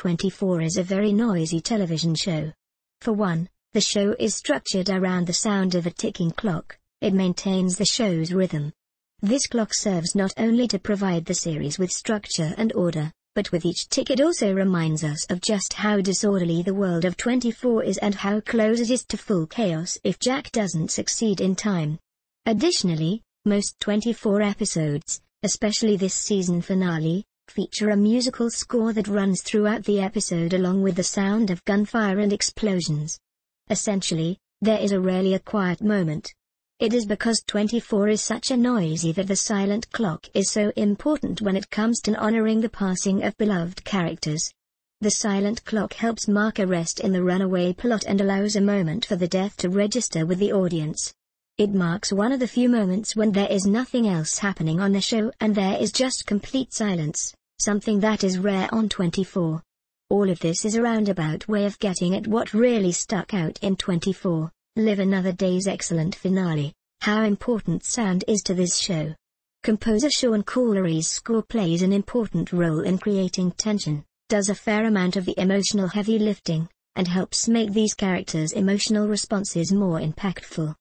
24 is a very noisy television show. For one, the show is structured around the sound of a ticking clock, it maintains the show's rhythm. This clock serves not only to provide the series with structure and order, but with each tick it also reminds us of just how disorderly the world of 24 is and how close it is to full chaos if Jack doesn't succeed in time. Additionally, most 24 episodes, especially this season finale, feature a musical score that runs throughout the episode along with the sound of gunfire and explosions. Essentially, there is a rarely a quiet moment. It is because 24 is such a noisy that the silent clock is so important when it comes to honoring the passing of beloved characters. The silent clock helps mark a rest in the runaway plot and allows a moment for the death to register with the audience. It marks one of the few moments when there is nothing else happening on the show and there is just complete silence something that is rare on 24. All of this is a roundabout way of getting at what really stuck out in 24, Live Another Day's excellent finale, how important sound is to this show. Composer Sean Colery's score plays an important role in creating tension, does a fair amount of the emotional heavy lifting, and helps make these characters' emotional responses more impactful.